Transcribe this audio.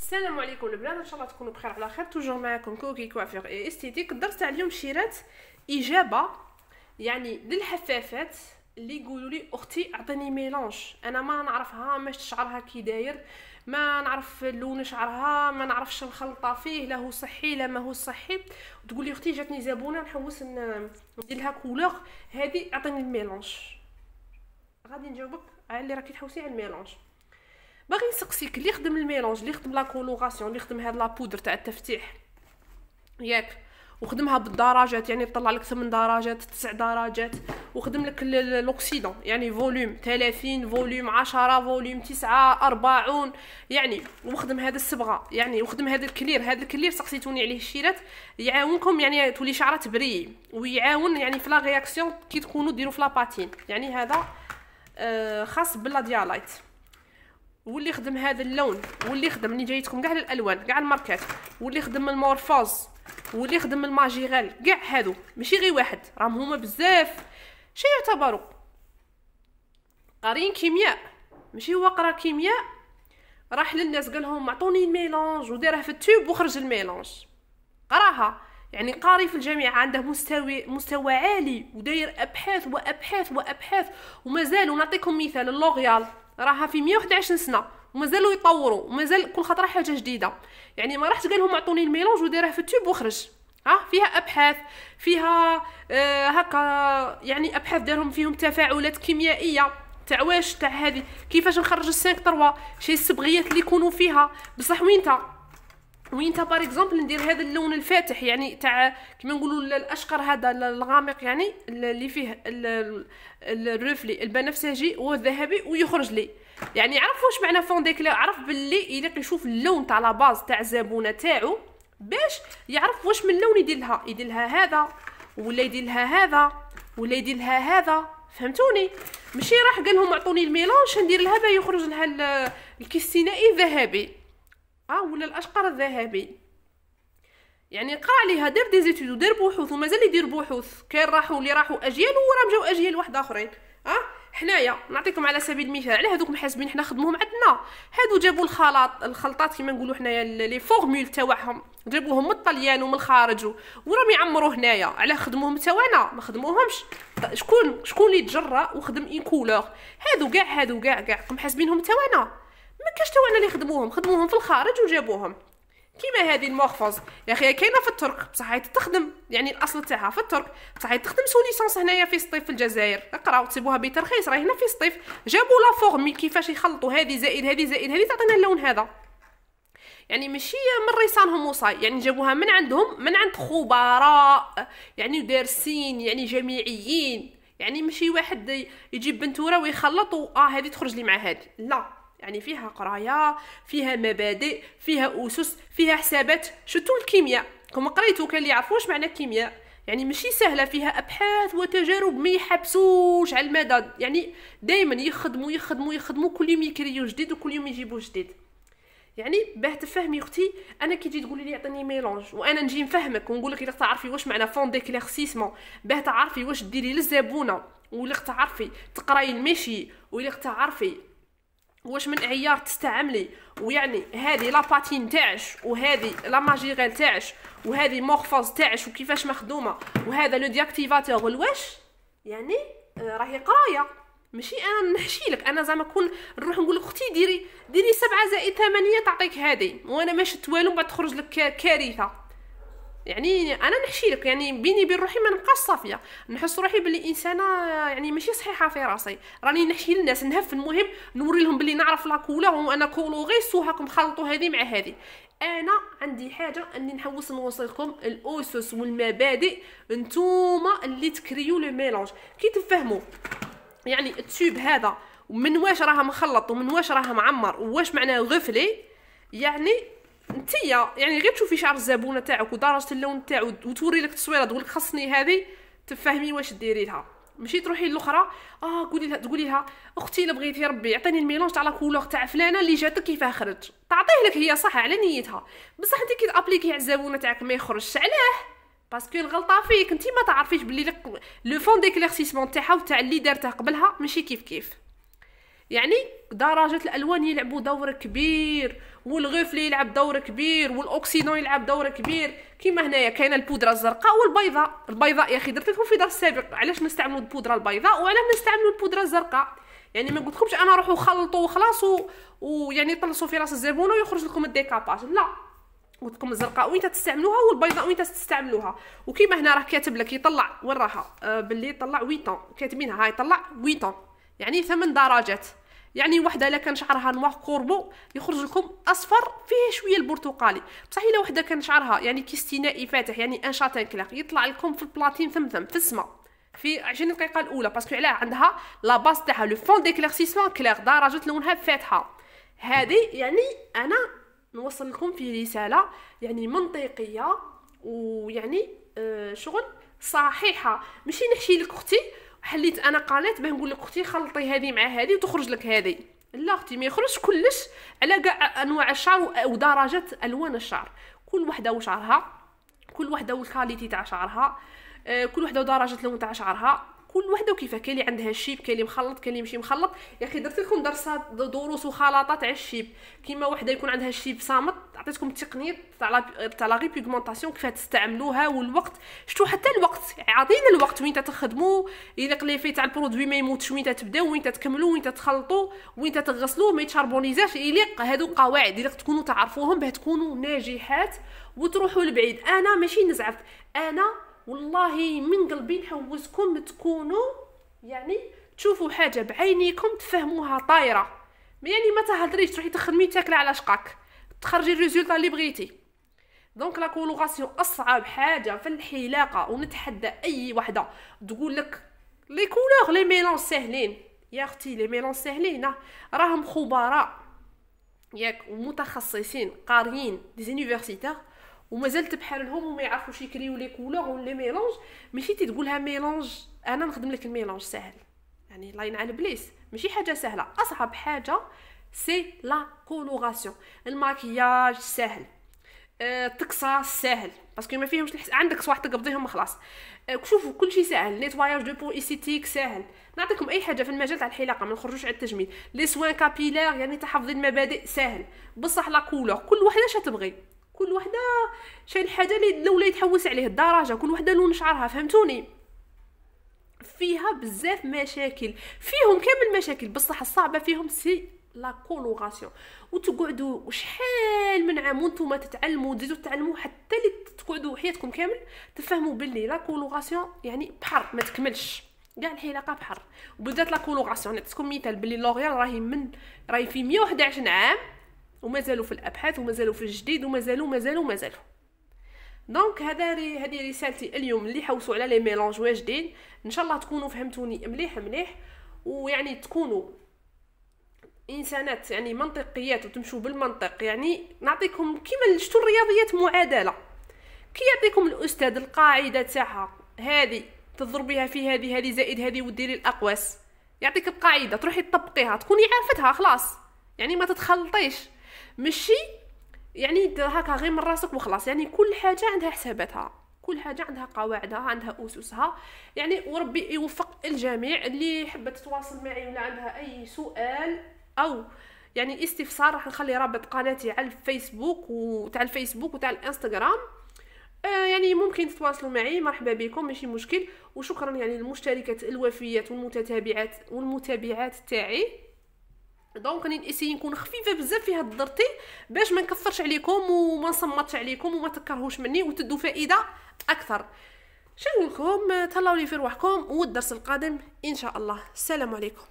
السلام عليكم البنات ان شاء الله تكونوا بخير على خير توجور معكم كوكي كوافير اي استيتيك الدرس تاع اليوم شيرات اجابه يعني للحفافات اللي يقولوا لي اختي اعطيني ميلانج انا ما نعرفها ما شعرها كي داير ما نعرف لون شعرها ما نعرفش نخلطه فيه لا هو صحي لا ما هو صحي تقول لي اختي جاتني زبونه نحوس ندير لها كولور هذه اعطيني الميلانج غادي نجاوبك على اللي راكي تحوسي على الميلانج باغي نسقسيك اللي خدم الميلونج اللي خدم لا كولوراسيون اللي خدم هاد لا بودر تاع التفتيح ياك وخدمها بالدرجات يعني طلع لك 8 درجات 9 درجات وخدم لك لوكسيدون يعني فوليوم 30 فوليوم 10 فوليوم 9 40 يعني وخدم هذا الصبغه يعني وخدم هذا الكلير هذا الكلير سقسيتوني عليه الشيرات يعاونكم يعني تولي شعره تبري ويعاون يعني في لا رياكسيون كي تكونوا ديروا في لاباتين يعني هذا آه، خاص باللا ديالايت واللي خدم هذا اللون واللي خدم اللي جايتكم كاع الالوان كاع الماركات واللي خدم المورفوز واللي خدم الماجيغال كاع هادو ماشي غير واحد راهم هما بزاف شي يعتبروا قارين كيمياء ماشي هو قرا كيمياء راح للناس قال لهم عطوني الميلونج وديرها في التوب وخرج الميلونج قراها يعني قاري في الجامعة عنده مستوى مستوى عالي وداير أبحاث وأبحاث وأبحاث ومازال ونعطيكم مثال اللوغيال راها في 111 سنه ومازالوا يطوروا ومازال كل خطره حاجه جديده يعني ما راحش لهم اعطوني الميلونج وديره في التوب وخرج ها فيها ابحاث فيها آه هكا يعني ابحاث دارهم فيهم تفاعلات كيميائيه تاع واش تاع هذه كيفاش نخرج السينك تروا شي الصبغيات اللي يكونوا فيها بصح وين وين تا باغ اكزومبل ندير هذا اللون الفاتح يعني تاع كيما نقولوا الاشقر هذا الغامق يعني اللي فيه الروفلي البنفسجي والذهبي ويخرج لي يعني عرف واش معنى فون ديكلا عرف باللي يليق يشوف اللون تاع لا باز تاع الزبونه تاعو باش يعرف واش من لون يدير لها يدير لها هذا ولا يدير لها هذا ولا يدير لها هذا فهمتوني ماشي راح قال لهم اعطوني الميلونش ندير لها يخرج لها الكيستينائي الذهبي اه ولا الاشقر الذهبي يعني قرا عليها دار دي زيتود ودار بحوث ومازال يدير بحوث كاين راحوا اللي راحوا اجيال وراهم جاو اجيال واحد اخرين اه حنايا نعطيكم على سبيل المثال على هذوك محاسبين حنا خدموهم عندنا هادو جابوا الخلاط الخلطات كما نقولوا حنايا لي فورمول تاعهم جابوهم من الطليان ومن الخارج وراهم يعمروا هنايا على خدموهم تاعنا ما خدموهمش شكون شكون اللي تجرى وخدم اي كولور هادو كاع هادو كاع كاع محاسبينهم تاعنا ما كاش انا اللي خدموهم خدموهم في الخارج وجابوهم كيما هذه المورفوز يا اخي كاينه في الترك بصح تخدم يعني الاصل تاعها في الترك بصح تخدم سو ليسونس هنايا في سطيف في الجزائر اقراو تسيبوها بترخيص راهي هنا في سطيف جابوا لا فورمي كيفاش يخلطوا هذه زائد هذه زائد هذه تعطينا اللون هذا يعني ماشي من ريسانهم وصاي يعني جابوها من عندهم من عند خبراء يعني دارسين يعني جامعيين يعني ماشي واحد يجيب بنتوره ويخلط اه هذه تخرج لي مع هذه لا يعني فيها قرايه فيها مبادئ فيها اسس فيها حسابات شتو الكيمياء كما قريتو كان اللي يعرفوش معنى الكيمياء يعني ماشي سهله فيها ابحاث وتجارب ما يحبسوش على المدى يعني دائما يخدموا يخدموا يخدموا كل يوم يكريو جديد وكل يوم يجيبوا جديد يعني باه تفهمي اختي انا كي تجي تقولي لي عطيني ميلونج وانا نجي نفهمك ونقول لك الا تعرفي واش معنى فون ديكلارسيسمون باه تعرفي واش ديري للزبونه ولا تعرفي تقراي المشي ولا تعرفي واش من عيار تستعملي ويعني هذه باتين تاعش وهذه لا ماجيغيل تاعش وهذه مورفوز تاعش وكيفاش مخدومه وهذا لو دياكتيفاتور والواش يعني آه، راهي قرايه ماشي انا نحشي لك انا زعما كون نروح نقول لك اختي ديري ديري سبعة زائد ثمانية تعطيك هذه وانا ماشي توالو والو بعد تخرج لك كارثه يعني انا نحشي لك يعني بيني بين روحي ما نبقاش صافيه نحس روحي بلي انسانه يعني ماشي صحيحه في راسي راني نحشي للناس نهف المهم نوري لهم بلي نعرف لاكولا وانا كولو غير سوهاكم خلطوا هذه مع هذه انا عندي حاجه اني نحوس نوصلكم الاسس والمبادئ نتوما اللي تكريو لو ميلونج كي تفهموا يعني التوب هذا من واش راه مخلط ومن واش راه معمر واش معناه غفلي يعني نتيا يعني غير تشوفي شعر الزبونه تاعك ودرجه اللون تاعو وتوري لك تصويره تقول لك خصني هذه تفهمي واش ديري لها ماشي تروحي للاخرى اه قولي لها تقولي لها اختي الا بغيتي ربي عطيني الميلونج تاع لا كولور تاع فلانه اللي جاتك كيفاه خرج تعطيه لك هي صح على نيتها بصح انت كي تابليكي على الزبونه تاعك ما يخرجش علاه باسكو الغلطه فيك انت ما تعرفيش بلي لو فون ديكليرسيسمون تاعها وتاع اللي دارته قبلها ماشي كيف كيف يعني درجة الألوان يلعبوا دور كبير والغفل يلعب دور كبير والاوكسيدون يلعب دور كبير كيما هنايا كاينه البودره الزرقاء والبيضاء البيضاء يا اخي درت لكم في درس سابق علاش نستعملوا البودره البيضاء وعلاش نستعملوا البودره الزرقاء يعني ما قلتلكمش انا روحوا خلطوا وخلاص ويعني طلصوا في راس الزبون ويخرج لكم الديكاباج لا قلت لكم الزرقاء وين تستعملوها والبيضاء وين تستعملوها وكيما هنا راه كاتب لك يطلع وين راها آه باللي طلع ويتون كاتبينها هاي طلع ويتون يعني ثمان درجات يعني وحده الا كان شعرها نوار كوربو يخرج لكم اصفر فيه شويه البرتقالي بصح الا وحده كان شعرها يعني كيستينائي فاتح يعني ان شاتان كلاق يطلع لكم في البلاتين ثم في السما في 20 دقيقه الاولى باسكو علاه عندها لا باس تاعها لو فون ديكلارسيسمون كلاغ درجه لونها فاتحه هذه يعني انا نوصل لكم في رساله يعني منطقيه ويعني آه شغل صحيحه ماشي نحشي لك اختي حليت انا قالت باه نقول لك اختي خلطي هذه مع هذه وتخرج لك هذه لا اختي ما يخرجش كلش على كاع انواع الشعر ودرجه الوان الشعر كل وحده وشعرها كل وحده والكاليتي تاع شعرها آه، كل وحده ودرجه اللون تاع شعرها كل وحده وكيفاه كاين اللي عندها الشيب كاين اللي مخلط كاين اللي ماشي مخلط يا اخي درت لكم درسات دروس وخلاطات على الشيب كيما وحده يكون عندها الشيب صامت عطيتكم التقنيه تاع تاع لا ريبيغمونطاسيون كيفاه تستعملوها والوقت شتو حتى الوقت عطينا الوقت وين تخدموا الا قليفي تاع البرودوي ما يموتش وين تبداو وين تكملوا وين تخلطوا وين تغسلوا ما يتشربونيزاش اليق هادو قواعد اليق تكونوا تعرفوهم باه تكونوا ناجحات وتروحوا لبعيد انا ماشي نزعف انا والله من قلبي نحوزكم تكونوا يعني تشوفوا حاجه بعينيكم تفهموها طايره يعني ما تهضريش تروحي تخدمي تاكله على شقاك تخرجي الريزولتا اللي بغيتي دونك لا كولوغاسيون اصعب حاجه في الحلاقه ونتحدى اي وحده تقول لك لي كولور لي ميلون ساهلين يا اختي لي ميلون ساهلين راهم خبراء ياك ومتخصصين قاريين دي زونيفرسيتير ومازالت بحالهم وما يعرفوش يكريو لي كولور ولا ميلونج ماشي تي تقولها ميلونج انا نخدم لك الميلونج سهل يعني الله ينعل بليس ماشي حاجه سهله اصعب حاجه سي لا كولوراسيون الماكياج سهل آه، التقصه ساهل باسكو ما فيهمش الحس... عندك صواح تقبضيهم خلاص آه، شوفوا كل شيء ساهل نيتواياج دو بو ايستيك ساهل نعطيكم اي حاجه في المجال تاع الحلاقه ما نخرجوش على التجميل لي سوان كابيلير يعني تحفظي المبادئ ساهل بصح لا كولور كل وحده شتبغي كل وحده شايل حاجه اللي لولا يتحوس عليه الدرجه كل وحده لون شعرها فهمتوني فيها بزاف مشاكل فيهم كامل مشاكل بصح الصعبه فيهم سي لا كولوغاسيون وتقعدوا شحال من عام وانتم تتعلموا تزيدوا تتعلموا حتى اللي تقعدوا حياتكم كامل تفهموا باللي لا كولوغاسيون يعني بحر ما تكملش كاع الحلاقه بحر وبالذات لا كولوغاسيون نعطيكم مثال باللي لوريال راهي من راهي في 121 عام ومازالوا في الابحاث ومازالوا في الجديد ومازالوا مازالوا مازالوا دونك هذا هذه رسالتي اليوم اللي حوسوا على لي ميلونج واجدين ان شاء الله تكونوا فهمتوني مليح مليح ويعني تكونوا انسانات يعني منطقيات وتمشوا بالمنطق يعني نعطيكم كيما شتو الرياضيات معادله كي يعطيكم الاستاذ القاعده تاعها هذه تضربيها في هذه هذه زائد هذه وديري الاقواس يعطيك القاعده تروحي تطبقيها تكوني عارفتها خلاص يعني ما تتخلطيش ماشي يعني دير هكا غير من راسك وخلاص يعني كل حاجه عندها حساباتها كل حاجه عندها قواعدها عندها اسسها يعني وربي يوفق الجميع اللي حبت تتواصل معي ولا عندها اي سؤال او يعني استفسار راح نخلي رابط قناتي على الفيسبوك وتاع الفيسبوك وتاع الانستغرام آه يعني ممكن تتواصلوا معي مرحبا بكم ماشي مشكل وشكرا يعني للمشتركات الوفيات والمتتابعات والمتابعات تاعي دونك غنسيي نكون خفيفه بزاف في هاد الدرتي باش ما نكثرش عليكم وما نصمتش عليكم وما تكرهوش مني وتدوا فائده اكثر شنو لكم تهلاو لي في روحكم والدرس القادم ان شاء الله السلام عليكم